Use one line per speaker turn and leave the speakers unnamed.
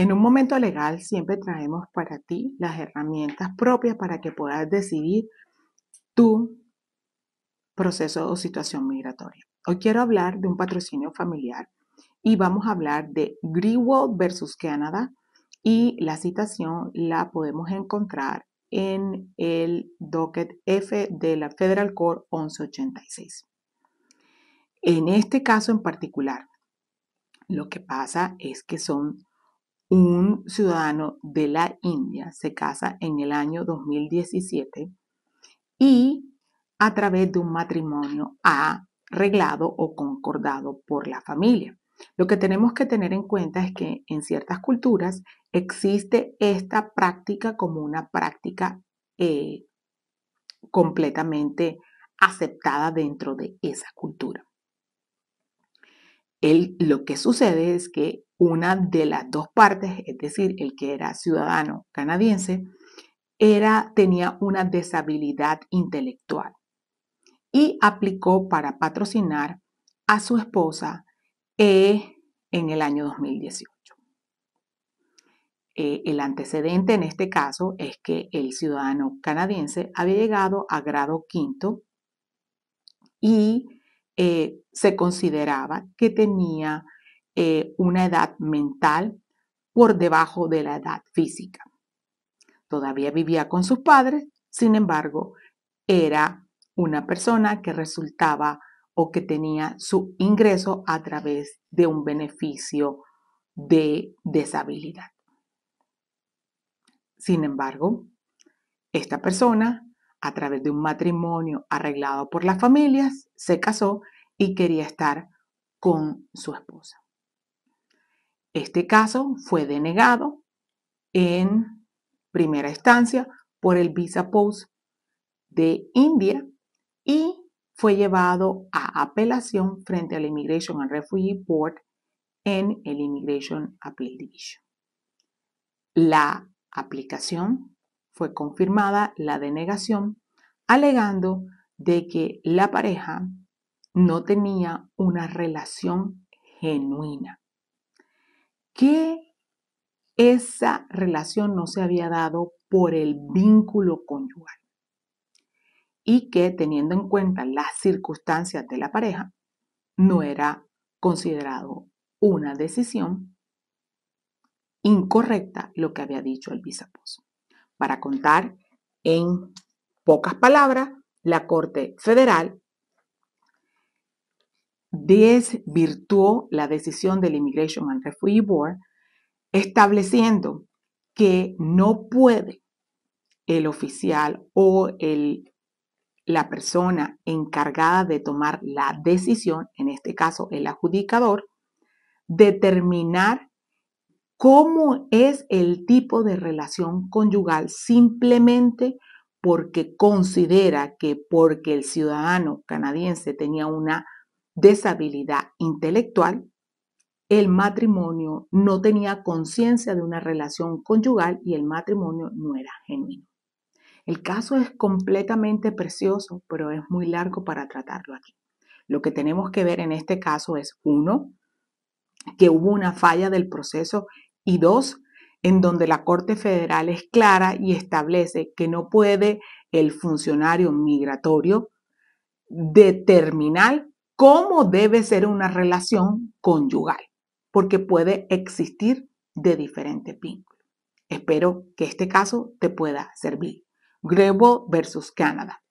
En un momento legal siempre traemos para ti las herramientas propias para que puedas decidir tu proceso o situación migratoria. Hoy quiero hablar de un patrocinio familiar y vamos a hablar de Greenwald versus Canadá y la citación la podemos encontrar en el docket F de la Federal Court 1186. En este caso en particular, lo que pasa es que son un ciudadano de la India se casa en el año 2017 y a través de un matrimonio arreglado o concordado por la familia. Lo que tenemos que tener en cuenta es que en ciertas culturas existe esta práctica como una práctica eh, completamente aceptada dentro de esa cultura. lo que sucede es que una de las dos partes, es decir, el que era ciudadano canadiense, era, tenía una deshabilidad intelectual y aplicó para patrocinar a su esposa e, en el año 2018. E, el antecedente en este caso es que el ciudadano canadiense había llegado a grado quinto y eh, se consideraba que tenía eh, una edad mental por debajo de la edad física. Todavía vivía con sus padres, sin embargo, era una persona que resultaba o que tenía su ingreso a través de un beneficio de deshabilidad. Sin embargo, esta persona, a través de un matrimonio arreglado por las familias, se casó y quería estar con su esposa. Este caso fue denegado en primera instancia por el Visa Post de India y fue llevado a apelación frente al Immigration and Refugee Board en el Immigration Appeal Division. La aplicación fue confirmada la denegación alegando de que la pareja no tenía una relación genuina que esa relación no se había dado por el vínculo conyugal y que teniendo en cuenta las circunstancias de la pareja, no era considerado una decisión incorrecta lo que había dicho el bisaposo. Para contar en pocas palabras, la Corte Federal desvirtuó la decisión del Immigration and Refugee Board, estableciendo que no puede el oficial o el, la persona encargada de tomar la decisión, en este caso el adjudicador, determinar cómo es el tipo de relación conyugal simplemente porque considera que porque el ciudadano canadiense tenía una deshabilidad intelectual, el matrimonio no tenía conciencia de una relación conyugal y el matrimonio no era genuino. El caso es completamente precioso, pero es muy largo para tratarlo aquí. Lo que tenemos que ver en este caso es, uno, que hubo una falla del proceso y dos, en donde la Corte Federal es clara y establece que no puede el funcionario migratorio determinar cómo debe ser una relación conyugal, porque puede existir de diferente vínculos. Espero que este caso te pueda servir. Grebo versus Canadá.